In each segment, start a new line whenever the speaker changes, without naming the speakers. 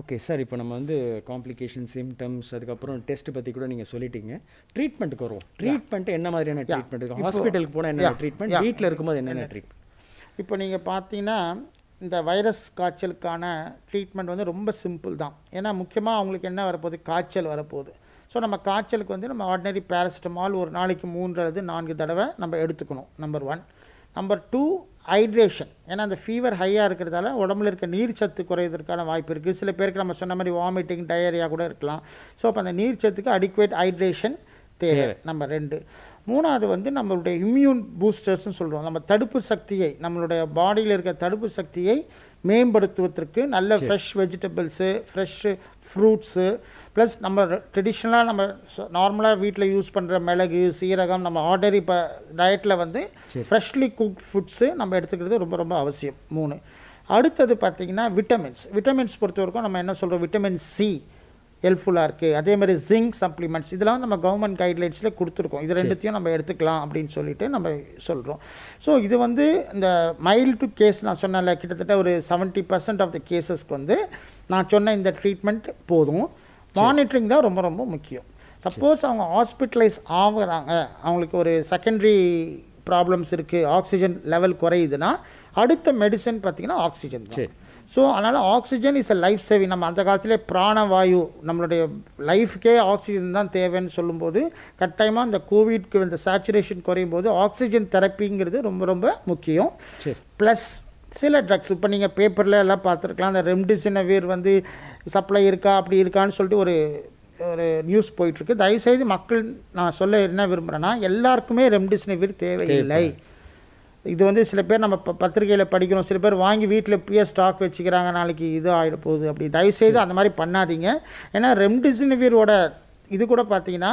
okay sir இப்போ நம்ம வந்து காம்ப்ளிகேஷன் சிம்டம்ஸ் அதுக்கப்புறம் டெஸ்ட் பற்றி கூட நீங்கள் சொல்லிட்டீங்க ட்ரீட்மெண்ட்டுக்கு வருவோம் ட்ரீட்மெண்ட் என்ன மாதிரியான ட்ரீட்மெண்ட் இருக்கும் ஹாஸ்பிட்டலுக்கு போனால் என்ன ட்ரீட்மெண்ட் வீட்டில் இருக்கும்போது என்னென்ன ட்ரீட்மெண்ட்
இப்போ நீங்கள் பார்த்தீங்கன்னா இந்த வைரஸ் காய்ச்சலுக்கான ட்ரீட்மெண்ட் வந்து ரொம்ப சிம்பிள் தான் ஏன்னா முக்கியமாக அவங்களுக்கு என்ன வரப்போகுது காய்ச்சல் வரப்போகுது ஸோ நம்ம காய்ச்சலுக்கு வந்து நம்ம ஆர்டினரி பேரஸ்டமால் ஒரு நாளைக்கு மூன்று அல்லது நான்கு தடவை நம்ம எடுத்துக்கணும் number one number two hydration ஏன்னா அந்த ஃபீவர் ஹையாக இருக்கிறதால உடம்புல இருக்க நீர் சத்து குறையிறதுக்கான வாய்ப்பு இருக்குது சில பேருக்கு நம்ம சொன்ன மாதிரி வாமிட்டிங் டயரியா கூட இருக்கலாம் ஸோ அப்போ அந்த நீர் சத்துக்கு அடிக்குவேட் ஹைட்ரேஷன் தேவை நம்பர் ரெண்டு மூணாவது வந்து நம்மளுடைய இம்யூன் பூஸ்டர்ஸ்ன்னு சொல்கிறோம் நம்ம தடுப்பு சக்தியை நம்மளுடைய பாடியில் இருக்க தடுப்பு சக்தியை மேம்படுத்துவதற்கு நல்ல fresh vegetables fresh fruits plus நம்ம ட்ரெடிஷ்னலாக நம்ம நார்மலாக வீட்டில் யூஸ் பண்ணுற மிளகு சீரகம் நம்ம ஆர்டரி இப்போ டயட்டில் வந்து ஃப்ரெஷ்லி குக் ஃபுட்ஸு நம்ம எடுத்துக்கிறது ரொம்ப ரொம்ப அவசியம் மூணு அடுத்தது பார்த்திங்கன்னா விட்டமின்ஸ் விட்டமின்ஸ் பொறுத்தவரைக்கும் நம்ம என்ன சொல்கிறோம் விட்டமின் சி ஹெல்ப்ஃபுல்லாக இருக்குது அதே மாதிரி ஜிங்க் சப்ளிமெண்ட்ஸ் இதெல்லாம் நம்ம கவர்மெண்ட் கைட்லைன்ஸில் கொடுத்துருக்கோம் இது ரெண்டுத்தையும் நம்ம எடுத்துக்கலாம் அப்படின்னு சொல்லிட்டு நம்ம சொல்கிறோம் ஸோ இது வந்து இந்த மைல்டு டு கேஸ் நான் சொன்னால கிட்டத்தட்ட ஒரு செவன்ட்டி பர்சன்ட் ஆஃப் த கேசஸ்க்கு வந்து நான் சொன்ன இந்த ட்ரீட்மெண்ட் போதும் மானிட்டரிங் தான் ரொம்ப ரொம்ப முக்கியம் சப்போஸ் அவங்க ஹாஸ்பிட்டலைஸ் ஆகுறாங்க அவங்களுக்கு ஒரு செகண்டரி ப்ராப்ளம்ஸ் இருக்குது ஆக்சிஜன் லெவல் குறையுதுன்னா அடுத்த மெடிசன் பார்த்திங்கன்னா ஆக்சிஜன் ஸோ அதனால் oxygen is a life saving நம்ம அந்த காலத்திலே பிராணவாயு நம்மளுடைய லைஃப்க்கே ஆக்சிஜன் தான் தேவைன்னு சொல்லும்போது கட்டாயமாக இந்த கோவிட்க்கு இந்த சேச்சுரேஷன் குறையும் போது ஆக்சிஜன் தெரப்பிங்கிறது ரொம்ப ரொம்ப முக்கியம் ப்ளஸ் சில ட்ரக்ஸ் இப்போ நீங்கள் பேப்பரில் எல்லாம் பார்த்துருக்கலாம் அந்த ரெம்டிசினவீர் வந்து சப்ளை இருக்கா அப்படி இருக்கான்னு சொல்லிட்டு ஒரு ஒரு நியூஸ் போயிட்டுருக்கு தயவுசெய்து மக்கள் நான் சொல்ல என்ன விரும்புகிறேன்னா எல்லாருக்குமே ரெம்டிசினவீர் தேவையில்லை இது வந்து சில பேர் நம்ம பத்திரிகையில் படிக்கிறோம் சில பேர் வாங்கி வீட்டில் இப்பயே ஸ்டாக் வச்சுக்கிறாங்க நாளைக்கு இது ஆகிட போகுது அப்படி தயவுசெய்து அந்த மாதிரி பண்ணாதீங்க ஏன்னா ரெம்டெசினிவிரோட இது கூட பார்த்தீங்கன்னா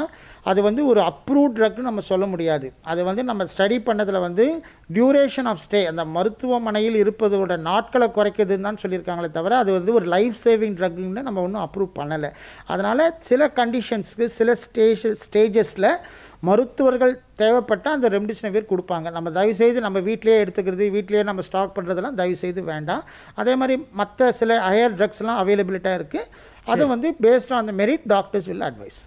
அது வந்து ஒரு அப்ரூவ் ட்ரக்னு நம்ம சொல்ல முடியாது அது வந்து நம்ம ஸ்டடி பண்ணதில் வந்து டியூரேஷன் ஆஃப் ஸ்டே அந்த மருத்துவமனையில் இருப்பதோட நாட்களை குறைக்கிறதுன்னு தான் சொல்லியிருக்காங்களே தவிர அது வந்து ஒரு லைஃப் சேவிங் ட்ரக்குன்னு நம்ம ஒன்றும் அப்ரூவ் பண்ணலை அதனால் சில கண்டிஷன்ஸ்க்கு சில ஸ்டேஜ் ஸ்டேஜஸில் மருத்துவர்கள் தேவைப்பட்டால் அந்த ரெம்டிசினவிர் கொடுப்பாங்க நம்ம தயவுசெய்து நம்ம வீட்டிலேயே எடுத்துக்கிறது வீட்டிலேயே நம்ம ஸ்டாக் பண்ணுறதெல்லாம் தயவுசெய்து வேண்டாம் அதே மாதிரி மற்ற சில ஹையர் ட்ரக்ஸ்லாம் அவைலபிலிட்டாக இருக்குது அது வந்து based on the merit doctors will advice